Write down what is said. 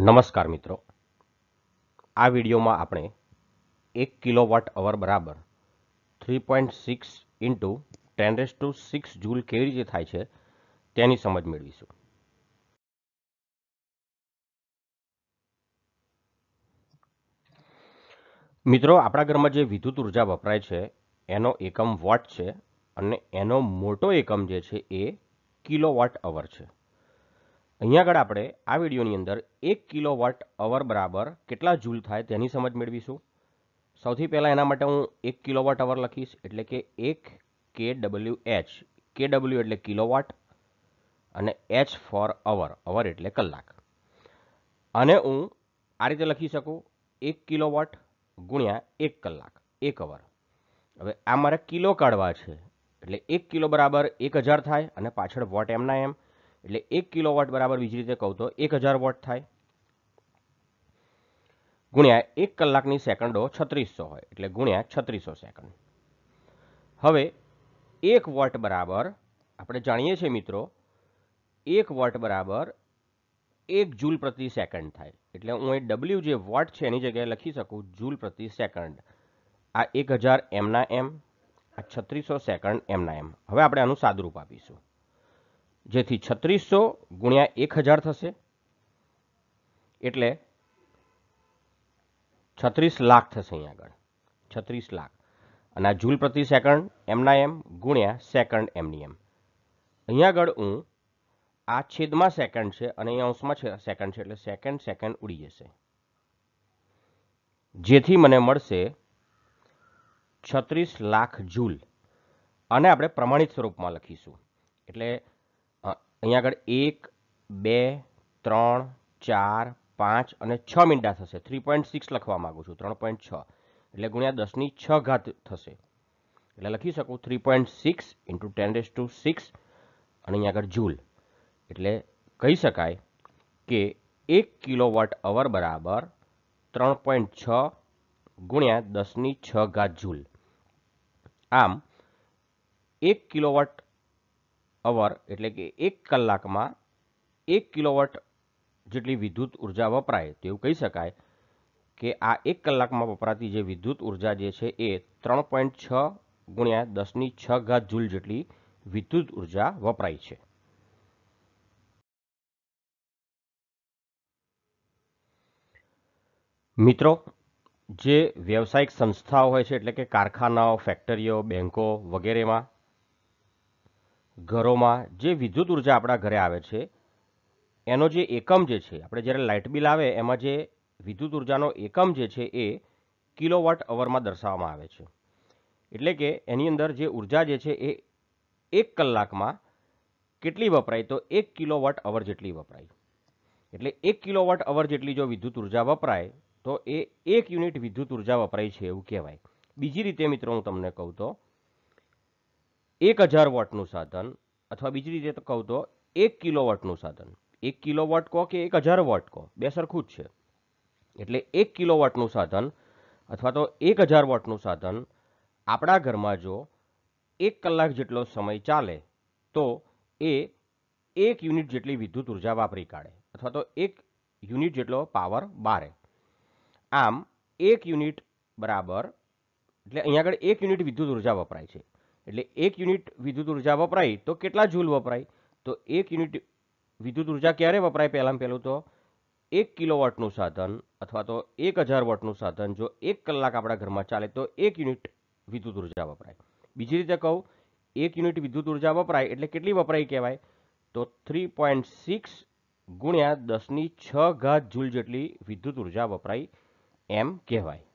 નમસ્કાર મિત્રો આ વિડીયોમાં આપણે એક કિલો વોટ અવર બરાબર three point six into ten raise to six joule કેવી રીતે થાય છે તેની સમજ મેળવીશું મિત્રો આપણા ઘરમાં જે વિદ્યુત ઉર્જા વપરાય છે એનો એકમ વોટ છે અને એનો મોટો એકમ જે છે એ કિલો વોટ અવર છે અહીંયા આગળ આપણે આ વિડીયોની અંદર એક કિલો વોટ અવર બરાબર કેટલા જૂલ થાય તેની સમજ મેળવીશું સૌથી પહેલાં એના માટે હું એક કિલો વોટ અવર લખીશ એટલે કે એક K W H K W એટલે કિલો વોટ અને એચ ફોર અવર અવર એટલે કલાક અને હું આ રીતે લખી શકું એક કિલો વોટ ગુણ્યા એક કલાક એક અવર હવે આ મારે કિલો કાઢવા છે એટલે એક કિલો બરાબર એક હજાર થાય અને પાછળ વોટ એમના એમ એટલે એક કિલોવોટ બરાબર બીજી રીતે કહું તો એક હજાર વોટ થાય ગુણ્યા એક કલાકની સેકન્ડો છત્રીસો હોય એટલે ગુણ્યા છત્રીસો સેકન્ડ હવે એક વોટ બરાબર આપણે જાણીએ છીએ મિત્રો એક વોટ બરાબર એક જૂલ પ્રતિ સેકન્ડ થાય એટલે હું એ ડબલ્યુ જે વોટ છે એની જગ્યાએ લખી શકું જૂલ પ્રતિ સેકન્ડ આ એક હજાર એમના એમ આ છત્રીસો સેકન્ડ એમના એમ હવે આપણે આનું સાદુરૂપ આપીશું જેથી છત્રીસો ગુણ્યા એક હજાર થશે એટલે છત્રીસ લાખ થશે અહીં આગળ છત્રીસ લાખ અને આ જૂલ પ્રતિ સેકન્ડ એમના એમ ગુણ્યા સેકન્ડ એમની એમ અહીંયા આગળ હું આ છેદમાં સેકન્ડ છે અને અહીંયા અંશમાં સેકન્ડ છે એટલે સેકન્ડ સેકન્ડ ઉડી જશે જેથી મને મળશે છત્રીસ લાખ જૂલ અને આપણે પ્રમાણિત સ્વરૂપમાં લખીશું એટલે અહીંયા આગળ એક બે ત્રણ ચાર પાંચ અને છ મીંડા થશે થ્રી પોઈન્ટ સિક્સ લખવા માગું છું ત્રણ પોઈન્ટ છ એટલે ગુણ્યા દસની છ ઘાત થશે એટલે લખી શકું three point six into ten raise to six અને અહીંયા આગળ જૂલ એટલે કહી શકાય કે એક કિલોવોટ અવર બરાબર ત્રણ પોઈન્ટ છ ગુણ્યા દસની છ ઘાત જૂલ આમ એક કિલોવોટ અવર એટલે કે એક કલાકમાં એક કિલોવોટ જેટલી વિદ્યુત ઉર્જા વપરાય તેવું કહી શકાય કે આ એક કલાકમાં વપરાતી જે વિદ્યુત ઉર્જા જે છે એ ત્રણ પોઈન્ટ છ ગુણ્યા દસની છ ઘાત જૂલ જેટલી વિદ્યુત ઉર્જા વપરાય છે મિત્રો જે વ્યવસાયિક સંસ્થાઓ હોય છે એટલે કે કારખાનાઓ ફેક્ટરીઓ બેન્કો વગેરેમાં ઘરોમાં જે વિદ્યુત ઉર્જા આપણા ઘરે આવે છે એનો જે એકમ જે છે આપણે જ્યારે લાઇટ બિલ આવે એમાં જે વિદ્યુત ઉર્જાનો એકમ જે છે એ કિલોવોટ અવરમાં દર્શાવવામાં આવે છે એટલે કે એની અંદર જે ઉર્જા જે છે એ એક કલાકમાં કેટલી વપરાય તો એક કિલોવોટ અવર જેટલી વપરાય એટલે એક કિલોવોટ અવર જેટલી જો વિદ્યુત ઉર્જા વપરાય તો એ એક યુનિટ વિદ્યુત ઉર્જા વપરાય છે એવું કહેવાય બીજી રીતે મિત્રો હું તમને કહું તો એક હજાર વોટનું સાધન અથવા બીજી રીતે કહું તો એક કિલોવોટનું સાધન એક કિલોવોટ કહો કે એક હજાર વોટ કહો બે સરખું જ છે એટલે એક કિલોવોટનું સાધન અથવા તો એક હજાર વોટનું સાધન આપણા ઘરમાં જો એક કલાક જેટલો સમય ચાલે તો એ એક યુનિટ જેટલી વિદ્યુત ઉર્જા વાપરી કાઢે અથવા તો એક યુનિટ જેટલો પાવર બારે આમ એક યુનિટ બરાબર એટલે અહીંયા આગળ એક યુનિટ વિદ્યુત ઉર્જા વપરાય છે એટલે એક યુનિટ વિદ્યુત ઉર્જા વપરાય તો કેટલા જૂલ વપરાય તો એક યુનિટ વિદ્યુત ઉર્જા ક્યારે વપરાય પહેલાં પહેલું તો એક કિલોવોટનું સાધન અથવા તો એક હજાર વોટનું સાધન જો એક કલાક આપણા ઘરમાં ચાલે તો એક યુનિટ વિદ્યુત ઉર્જા વપરાય બીજી રીતે કહું એક યુનિટ વિદ્યુત ઉર્જા વપરાય એટલે કેટલી વપરાય કહેવાય તો થ્રી પોઈન્ટ સિક્સ ગુણ્યા દસની છ ઘાત જૂલ જેટલી વિદ્યુત ઉર્જા વપરાય એમ કહેવાય